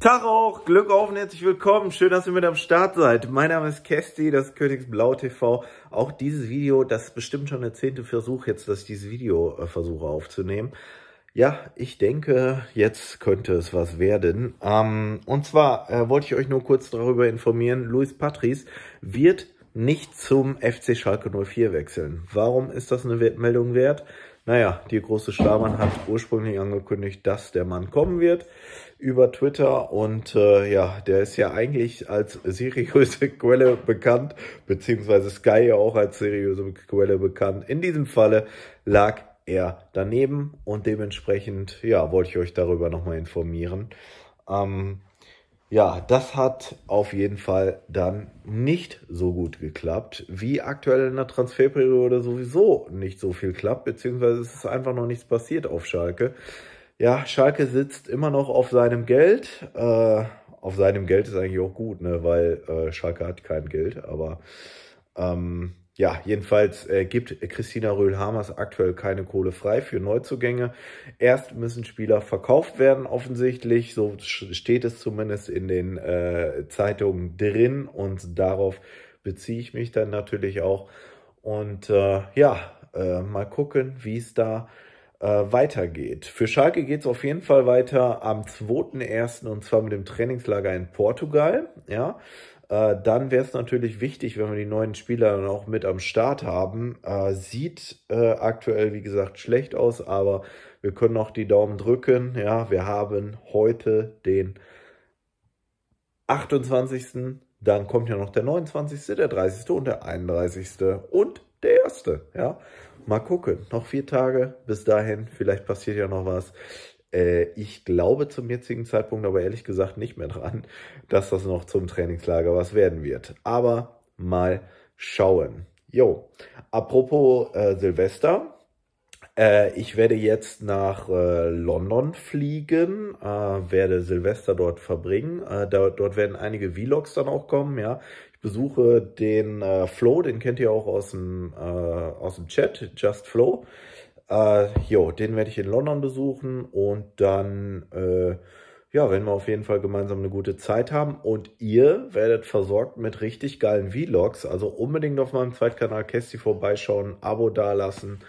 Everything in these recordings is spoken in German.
Tag auch, Glück auf und herzlich willkommen. Schön, dass ihr mit am Start seid. Mein Name ist Kesti, das ist Königsblau TV. Auch dieses Video, das ist bestimmt schon der zehnte Versuch jetzt, dass ich dieses Video äh, versuche aufzunehmen. Ja, ich denke, jetzt könnte es was werden. Ähm, und zwar äh, wollte ich euch nur kurz darüber informieren, Luis Patris wird nicht zum FC Schalke 04 wechseln. Warum ist das eine Meldung wert? Naja, die große Schlamann hat ursprünglich angekündigt, dass der Mann kommen wird über Twitter. Und äh, ja, der ist ja eigentlich als seriöse Quelle bekannt, beziehungsweise Sky ja auch als seriöse Quelle bekannt. In diesem Falle lag er daneben und dementsprechend, ja, wollte ich euch darüber nochmal informieren. Ähm, ja, das hat auf jeden Fall dann nicht so gut geklappt, wie aktuell in der Transferperiode sowieso nicht so viel klappt, beziehungsweise es ist einfach noch nichts passiert auf Schalke. Ja, Schalke sitzt immer noch auf seinem Geld. Äh, auf seinem Geld ist eigentlich auch gut, ne? weil äh, Schalke hat kein Geld, aber ähm, ja, jedenfalls äh, gibt Christina Röhl-Hamers aktuell keine Kohle frei für Neuzugänge. Erst müssen Spieler verkauft werden, offensichtlich. So steht es zumindest in den äh, Zeitungen drin und darauf beziehe ich mich dann natürlich auch. Und äh, ja, äh, mal gucken, wie es da äh, weitergeht. Für Schalke geht es auf jeden Fall weiter am 2.1. und zwar mit dem Trainingslager in Portugal. Ja, äh, dann wäre es natürlich wichtig, wenn wir die neuen Spieler dann auch mit am Start haben. Äh, sieht äh, aktuell, wie gesagt, schlecht aus, aber wir können noch die Daumen drücken. Ja, wir haben heute den 28. Dann kommt ja noch der 29., der 30. und der 31. Und der erste. Ja, mal gucken. Noch vier Tage bis dahin. Vielleicht passiert ja noch was. Äh, ich glaube zum jetzigen Zeitpunkt aber ehrlich gesagt nicht mehr dran, dass das noch zum Trainingslager was werden wird. Aber mal schauen. Jo, apropos äh, Silvester. Äh, ich werde jetzt nach äh, London fliegen, äh, werde Silvester dort verbringen. Dort, dort werden einige Vlogs dann auch kommen, ja besuche den äh, Flo, den kennt ihr auch aus dem, äh, aus dem Chat, Just Flo. Äh, jo, den werde ich in London besuchen und dann, äh, ja, werden wir auf jeden Fall gemeinsam eine gute Zeit haben und ihr werdet versorgt mit richtig geilen Vlogs. Also unbedingt auf meinem Zweitkanal Kesti vorbeischauen, Abo dalassen.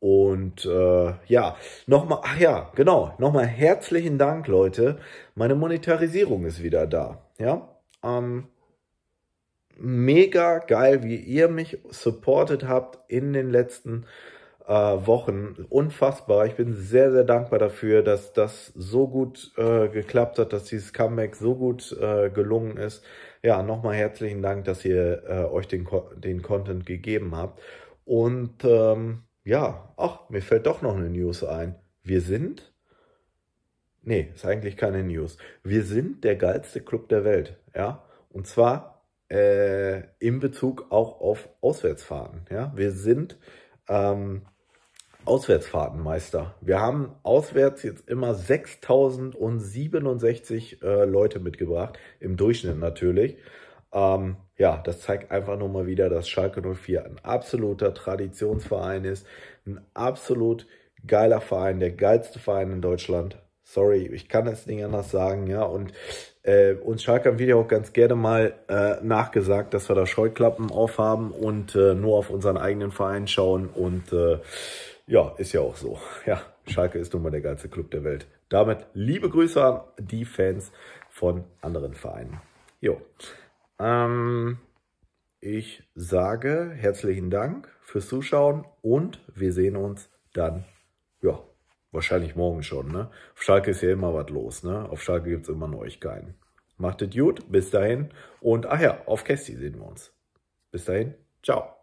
Und äh, ja, nochmal, ach ja, genau, nochmal herzlichen Dank, Leute. Meine Monetarisierung ist wieder da. Ja, ähm, mega geil, wie ihr mich supportet habt in den letzten äh, Wochen. Unfassbar. Ich bin sehr, sehr dankbar dafür, dass das so gut äh, geklappt hat, dass dieses Comeback so gut äh, gelungen ist. Ja, nochmal herzlichen Dank, dass ihr äh, euch den, den Content gegeben habt. Und ähm, ja, ach, mir fällt doch noch eine News ein. Wir sind Nee, ist eigentlich keine News. Wir sind der geilste Club der Welt, ja. Und zwar äh, in Bezug auch auf Auswärtsfahrten. Ja? Wir sind ähm, Auswärtsfahrtenmeister. Wir haben auswärts jetzt immer 6067 äh, Leute mitgebracht, im Durchschnitt natürlich. Ähm, ja, das zeigt einfach nur mal wieder, dass Schalke 04 ein absoluter Traditionsverein ist, ein absolut geiler Verein, der geilste Verein in Deutschland. Sorry, ich kann es nicht anders sagen, ja. Und äh, uns Schalkern wird ja auch ganz gerne mal äh, nachgesagt, dass wir da Scheuklappen aufhaben und äh, nur auf unseren eigenen Verein schauen. Und äh, ja, ist ja auch so. Ja, Schalke ist nun mal der geilste Club der Welt. Damit liebe Grüße an die Fans von anderen Vereinen. Jo. Ähm, ich sage herzlichen Dank fürs Zuschauen und wir sehen uns dann ja, Wahrscheinlich morgen schon, ne? Auf Schalke ist ja immer was los, ne? Auf Schalke gibt es immer Neuigkeiten. Macht es gut, bis dahin. Und ach ja, auf Kästi sehen wir uns. Bis dahin, ciao.